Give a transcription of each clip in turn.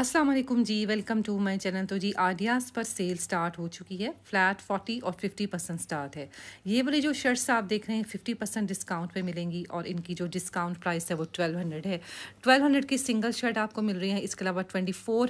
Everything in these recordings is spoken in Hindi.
अस्सलाम वालेकुम जी वेलकम टू माय चैनल तो जी आइडियाज़ पर सेल स्टार्ट हो चुकी है फ्लैट 40 और 50 परसेंट स्टार्ट है ये वाले जो शर्ट्स आप देख रहे हैं 50 परसेंट डिस्काउंट पे मिलेंगी और इनकी जो डिस्काउंट प्राइस है वो 1200 है 1200 की सिंगल शर्ट आपको मिल रही है इसके अलावा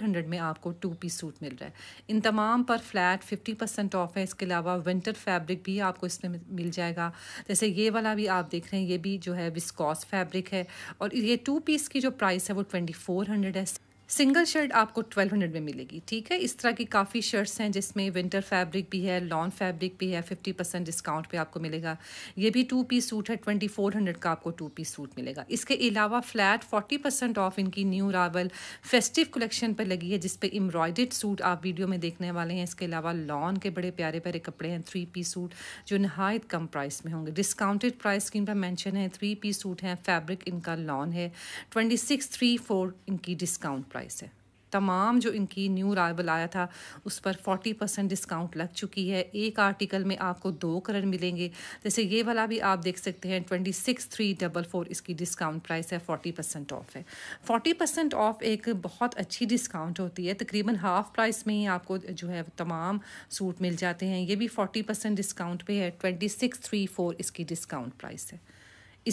हंड्रेड में आपको टू पीस सूट मिल रहा है इन तमाम पर फ्लैट फिफ्टी ऑफ है इसके अलावा विंटर फैब्रिक भी आपको इसमें मिल जाएगा जैसे ये वाला भी आप देख रहे हैं ये भी जो है विस्कॉस फैब्रिक है और ये टू पीस की जो प्राइस है वो ट्वेंटी है सिंगल शर्ट आपको 1200 में मिलेगी ठीक है इस तरह की काफ़ी शर्ट्स हैं जिसमें विंटर फैब्रिक भी है लॉन फैब्रिक भी है 50 परसेंट डिस्काउंट पे आपको मिलेगा ये भी टू पीस सूट है 2400 का आपको टू पीस सूट मिलेगा इसके अलावा फ्लैट 40 परसेंट ऑफ इनकी न्यू रावल फेस्टिव कलेक्शन पर लगी है जिसपे पे एम्ब्रॉयड सूट आप वीडियो में देखने वाले हैं इसके अलावा लॉन के बड़े प्यारे प्यारे कपड़े हैं थ्री पीस सूट जो नहायत कम प्राइस में होंगे डिस्काउंटेड प्राइस की इनका मैंशन है थ्री पीस सूट हैं फैब्रिक इनका लॉन है ट्वेंटी सिक्स थ्री फोर इनकी डिस्काउंट प्राइस प्राइस है तमाम जो इनकी न्यू राइवल आया था उस पर 40 परसेंट डिस्काउंट लग चुकी है एक आर्टिकल में आपको दो कलर मिलेंगे जैसे ये वाला भी आप देख सकते हैं twenty six three double four इसकी डिस्काउंट प्राइस है 40 परसेंट ऑफ है 40 परसेंट ऑफ एक बहुत अच्छी डिस्काउंट होती है तकरीबन हाफ प्राइस में ही आपको जो है तमाम सूट मिल जाते हैं ये भी फोर्टी परसेंट डिस्काउंट पे है ट्वेंटी सिक्स थ्री फोर इसकी डिस्काउंट प्राइस है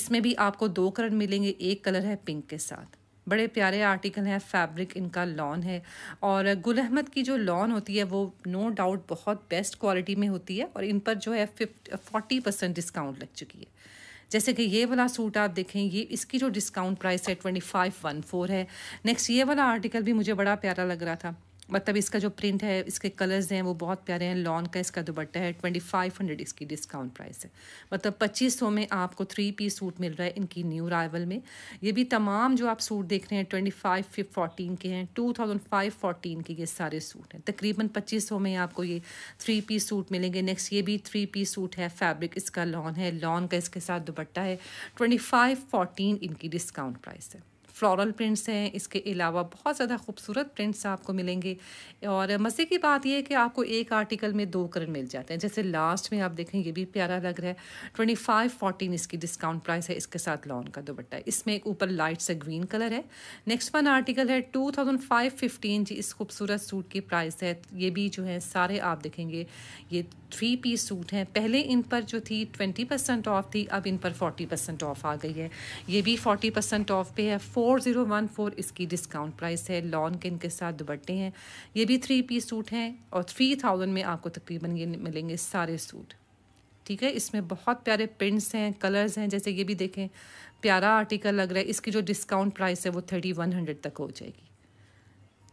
इसमें भी आपको दो कलर मिलेंगे एक कलर है पिंक के साथ बड़े प्यारे आर्टिकल हैं फैब्रिक इनका लॉन है और गुल अहमद की जो लॉन होती है वो नो डाउट बहुत बेस्ट क्वालिटी में होती है और इन पर जो है फिफ्ट फोर्टी परसेंट डिस्काउंट लग चुकी है जैसे कि ये वाला सूट आप देखें ये इसकी जो डिस्काउंट प्राइस है ट्वेंटी फाइव वन फोर है नेक्स्ट ये वाला आर्टिकल भी मुझे बड़ा प्यारा लग रहा था मतलब इसका जो प्रिंट है इसके कलर्स हैं वो बहुत प्यारे हैं लॉन का इसका दुपट्टा है ट्वेंटी फाइव हंड्रेड इसकी डिस्काउंट प्राइस है मतलब पच्चीस सौ में आपको थ्री पीस सूट मिल रहा है इनकी न्यू राइवल में ये भी तमाम जो आप सूट देख रहे हैं ट्वेंटी फाइव फिफ फोर्टीन के हैं टू थाउजेंड फाइव फोर्टीन के ये सारे सूट हैं तकरीबन पच्चीस सौ में आपको ये थ्री पीस सूट मिलेंगे नेक्स्ट ये भी थ्री पीस सूट है फैब्रिक इसका लॉन है लॉन का इसके साथ दुपट्टा है ट्वेंटी फाइव फोर्टीन इनकी डिस्काउंट प्राइस है फ्लोरल प्रिंट्स हैं इसके अलावा बहुत ज़्यादा खूबसूरत प्रिंट्स आपको मिलेंगे और मज़े की बात यह है कि आपको एक आर्टिकल में दो कलर मिल जाते हैं जैसे लास्ट में आप देखें ये भी प्यारा लग रहा है ट्वेंटी फाइव फोर्टीन इसकी डिस्काउंट प्राइस है इसके साथ लॉन का दोपट्टा इसमें एक ऊपर लाइट सा ग्रीन कलर है नेक्स्ट वन आर्टिकल है टू थाउजेंड फाइव फिफ्टीन जी इस खूबसूरत सूट की प्राइस है ये भी जो है सारे आप देखेंगे ये थ्री पीस सूट हैं पहले इन पर जो थी ट्वेंटी परसेंट ऑफ थी अब इन पर फोर्टी परसेंट ऑफ आ गई है ये भी फोर्टी परसेंट ऑफ पे है four four zero one four इसकी डिस्काउंट प्राइस है लॉन् के इनके साथ दुबट्टे हैं ये भी थ्री पीस सूट हैं और थ्री थाउजेंड में आपको तकरीबन ये मिलेंगे सारे सूट ठीक है इसमें बहुत प्यारे प्रिंट्स हैं कलर्स हैं जैसे ये भी देखें प्यारा आर्टिकल लग रहा है इसकी जो डिस्काउंट प्राइस है वो थर्टी वन हंड्रेड तक हो जाएगी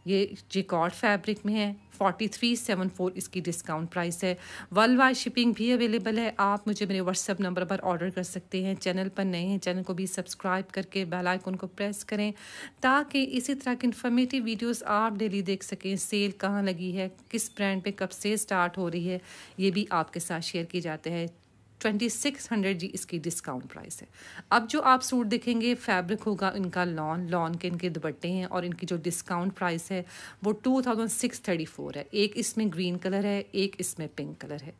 ये जिकॉर्ड फैब्रिक में है फोर्टी थ्री सेवन फोर इसकी डिस्काउंट प्राइस है वर्ल्ड वाइड शिपिंग भी अवेलेबल है आप मुझे मेरे व्हाट्सअप नंबर पर ऑर्डर कर सकते हैं चैनल पर नए हैं चैनल को भी सब्सक्राइब करके बेल आइकन को प्रेस करें ताकि इसी तरह की इन्फॉर्मेटिव वीडियोस आप डेली देख सकें सेल कहाँ लगी है किस ब्रांड पे कब से स्टार्ट हो रही है ये भी आपके साथ शेयर की जाते हैं ट्वेंटी सिक्स हंड्रेड जी इसकी डिस्काउंट प्राइस है अब जो आप सूट देखेंगे फैब्रिक होगा इनका लॉन लॉन के इनके दुपट्टे हैं और इनकी जो डिस्काउंट प्राइस है वो two thousand six thirty four है एक इसमें ग्रीन कलर है एक इसमें पिंक कलर है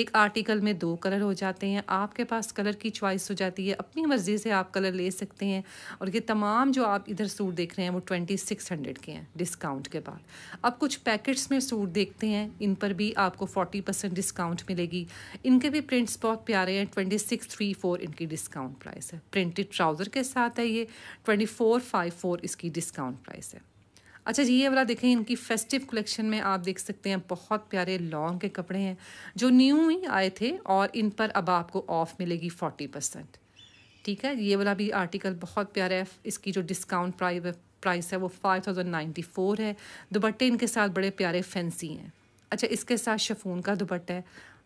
एक आर्टिकल में दो कलर हो जाते हैं आपके पास कलर की चॉइस हो जाती है अपनी मर्ज़ी से आप कलर ले सकते हैं और ये तमाम जो आप इधर सूट देख रहे हैं वो ट्वेंटी सिक्स हंड्रेड के हैं डिस्काउंट के बाद अब कुछ पैकेट्स में सूट देखते हैं इन पर भी आपको फोर्टी परसेंट डिस्काउंट मिलेगी इनके भी प्रिंट्स बहुत प्यारे हैं ट्वेंटी सिक्स थ्री फोर इनकी डिस्काउंट प्राइस है प्रिंटेड ट्राउज़र के साथ है ये ट्वेंटी फोर फाइव फोर इसकी डिस्काउंट प्राइस है अच्छा जी ये वाला देखें इनकी फेस्टिव कलेक्शन में आप देख सकते हैं बहुत प्यारे लॉन्ग के कपड़े हैं जो न्यू ही आए थे और इन पर अब आपको ऑफ़ मिलेगी फोर्टी परसेंट ठीक है ये वाला भी आर्टिकल बहुत प्यारा है इसकी जो डिस्काउंट प्राइस है वो फाइव थाउजेंड नाइन्टी फोर है दुपट्टे इनके साथ बड़े प्यारे फैंसी हैं अच्छा इसके साथ शफून का दुपट्टा है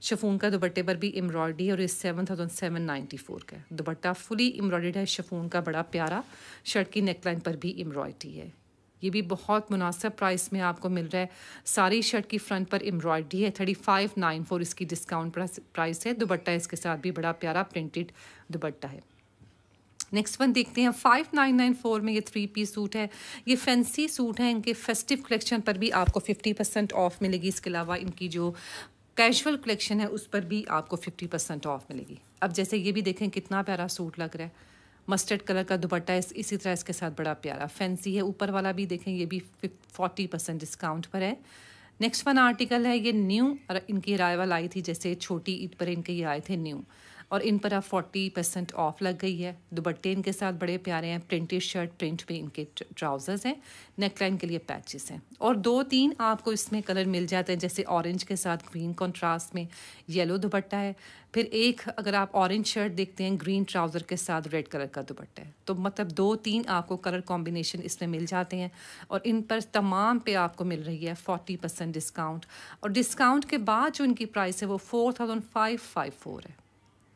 शफून का दुपट्टे पर भी एम्ब्रॉयडरी और इस seven thousand seven ninety four का दुपट्टा फुली एम्ब्रॉयड है शफून का बड़ा प्यारा शर्ट की नेकलाइन पर भी एम्ब्रॉयडरी है ये भी बहुत मुनासब प्राइस में आपको मिल रहा है सारी शर्ट की फ्रंट पर एम्ब्रॉयडरी है थर्टी फाइव नाइन फोर इसकी डिस्काउंट प्राइस है दुपट्टा इसके साथ भी बड़ा प्यारा प्रिंटेड दुपट्टा है नेक्स्ट वन देखते हैं फाइव नाइन नाइन फोर में ये थ्री पीस सूट है ये फैंसी सूट है इनके फेस्टिव कलेक्शन पर भी आपको फिफ्टी परसेंट ऑफ मिलेगी इसके अलावा इनकी जो कैजुअल कलेक्शन है उस पर भी आपको फिफ्टी परसेंट ऑफ मिलेगी अब जैसे ये भी देखें कितना प्यारा सूट लग रहा है मस्टर्ड कलर का दुपट्टा इस इसी तरह इसके साथ बड़ा प्यारा फैंसी है ऊपर वाला भी देखें ये भी फोर्टी परसेंट डिस्काउंट पर है नेक्स्ट वन आर्टिकल है ये न्यू और इनकी रायवल आई थी जैसे छोटी ईद पर इनके ये आए थे न्यू और इन पर आप फोर्टी परसेंट ऑफ लग गई है दुपट्टे इनके साथ बड़े प्यारे हैं प्रिंटेड शर्ट प्रिंट में इनके ट्राउज़र्स हैं नेकलाइन के लिए पैचेस हैं और दो तीन आपको इसमें कलर मिल जाते हैं जैसे ऑरेंज के साथ ग्रीन कॉन्ट्रास्ट में येलो दुपट्टा है फिर एक अगर आप ऑरेंज शर्ट देखते हैं ग्रीन ट्राउज़र के साथ रेड कलर का दुपट्टा है तो मतलब दो तीन आपको कलर कॉम्बिनेशन इसमें मिल जाते हैं और इन पर तमाम पे आपको मिल रही है फोर्टी परसेंट डिस्काउंट और डिस्काउंट के बाद जो इनकी प्राइस है वो four thousand five five four है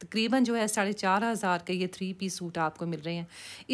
तकरीबन जो है साढ़े चार हज़ार के ये थ्री पीस सूट आपको मिल रहे हैं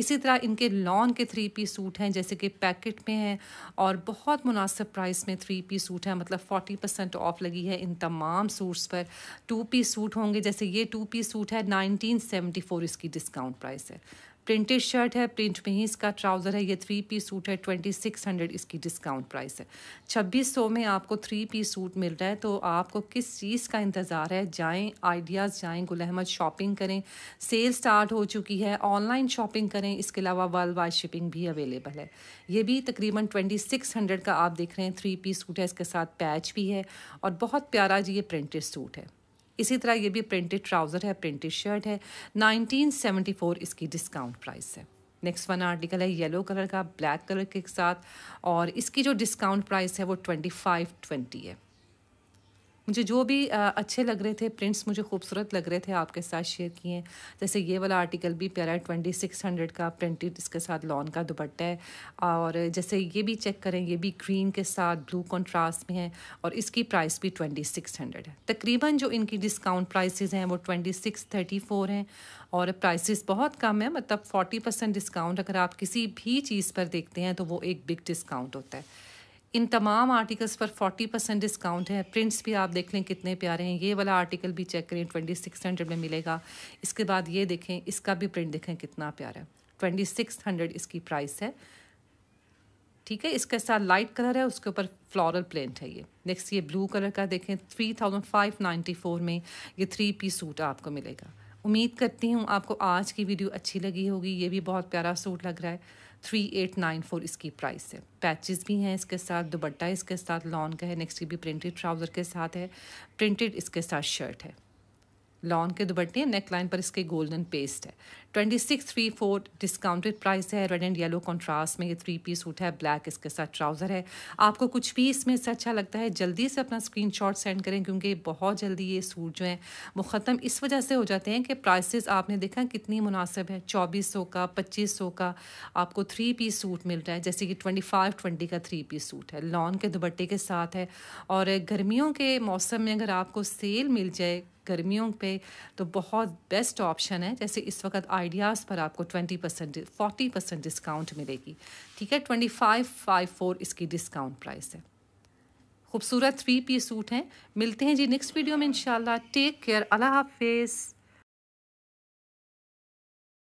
इसी तरह इनके लॉन के थ्री पीस सूट हैं जैसे कि पैकेट में हैं और बहुत मुनासिब प्राइस में थ्री पीस सूट हैं मतलब फ़ोटी परसेंट ऑफ लगी है इन तमाम सूट्स पर टू पीस सूट होंगे जैसे ये टू पीस सूट है नाइनटीन सेवेंटी फोर इसकी डिस्काउंट प्राइस है प्रिंटेड शर्ट है प्रिंट में ही इसका ट्राउज़र है ये थ्री पीस सूट है ट्वेंटी सिक्स हंड्रेड इसकी डिस्काउंट प्राइस है छब्बीस सौ में आपको थ्री पीस सूट मिल रहा है तो आपको किस चीज़ का इंतज़ार है जाएँ आइडियाज़ जाएँ गुल अहमद शॉपिंग करें सेल स्टार्ट हो चुकी है ऑनलाइन शॉपिंग करें इसके अलावा वर्ल्ड वाइड शिपिंग भी अवेलेबल है ये भी तकरीबन ट्वेंटी सिक्स हंड्रेड का आप देख रहे हैं थ्री पीस सूट है इसके साथ पैच भी है और बहुत प्यारा जी ये प्रिंटेड सूट है इसी तरह ये भी प्रिंटेड ट्राउज़र है प्रिंटेड शर्ट है 1974 इसकी डिस्काउंट प्राइस है नेक्स्ट वन आर्टिकल है येलो कलर का ब्लैक कलर के साथ और इसकी जो डिस्काउंट प्राइस है वो ट्वेंटी फाइव ट्वेंटी है मुझे जो भी अच्छे लग रहे थे प्रिंट्स मुझे खूबसूरत लग रहे थे आपके साथ शेयर किए जैसे ये वाला आर्टिकल भी प्यारा है ट्वेंटी सिक्स हंड्रेड का प्रिंटेड इसके साथ लॉन का दुपट्टा है और जैसे ये भी चेक करें ये भी ग्रीन के साथ ब्लू कॉन्ट्रास्ट में है और इसकी प्राइस भी ट्वेंटी सिक्स हंड्रेड है तकरीबन जो इनकी डिस्काउंट प्राइसेस हैं वो ट्वेंटी सिक्स थर्टी फोर हैं और प्राइसेस बहुत कम है मतलब फोर्टी परसेंट डिस्काउंट अगर आप किसी भी चीज़ पर देखते हैं तो वो एक बिग डिस्काउंट होता है इन तमाम आर्टिकल्स पर 40 परसेंट डिस्काउंट है प्रिंट्स भी आप देख लें कितने प्यारे हैं ये वाला आर्टिकल भी चेक करें ट्वेंटी सिक्स हंड्रेड में मिलेगा इसके बाद ये देखें इसका भी प्रिंट देखें कितना प्यारा है ट्वेंटी सिक्स हंड्रेड इसकी प्राइस है ठीक है इसके साथ लाइट कलर है उसके ऊपर फ्लोरल प्रिंट है ये नेक्स्ट ये ब्लू कलर का देखें three thousand five ninety four में ये थ्री पी सूट आपको मिलेगा उम्मीद करती हूँ आपको आज की वीडियो अच्छी लगी होगी ये भी बहुत प्यारा सूट लग रहा है थ्री एट नाइन फोर इसकी प्राइस है पैचेस भी हैं इसके साथ दुबट्टा इसके साथ लॉन का है नेक्स्ट ये भी प्रिंटेड ट्राउज़र के साथ है प्रिंटेड इसके साथ शर्ट है लॉन के दुपट्टे नेक लाइन पर इसके गोल्डन पेस्ट है twenty six three four discounted price है रेड एंड येलो कॉन्ट्रास्ट में ये थ्री पीस सूट है ब्लैक इसके साथ ट्राउज़र है आपको कुछ भी इसमें से अच्छा लगता है जल्दी से अपना स्क्रीन शॉट सेंड करें क्योंकि बहुत जल्दी ये सूट जो हैं वो ख़त्म इस वजह से हो जाते हैं कि प्राइसेस आपने देखा कितनी मुनासिब है चौबीस सौ का पच्चीस सौ का आपको थ्री पीस सूट मिल रहा है जैसे कि ट्वेंटी फाइव ट्वेंटी का थ्री पीस सूट है लॉन के दुपट्टे के साथ है और गर्मियों के मौसम में अगर आपको सेल मिल जाए गर्मियों पे तो बहुत बेस्ट ऑप्शन है जैसे इस वक्त आइडियाज़ पर आपको twenty percent forty percent discount मिलेगी ठीक है ट्वेंटी फाइव फाइव फोर इसकी डिस्काउंट प्राइस है खूबसूरत थ्री पी सूट हैं मिलते हैं जी नेक्स्ट वीडियो में इंशाल्लाह टेक केयर अल्लाह हाफिज़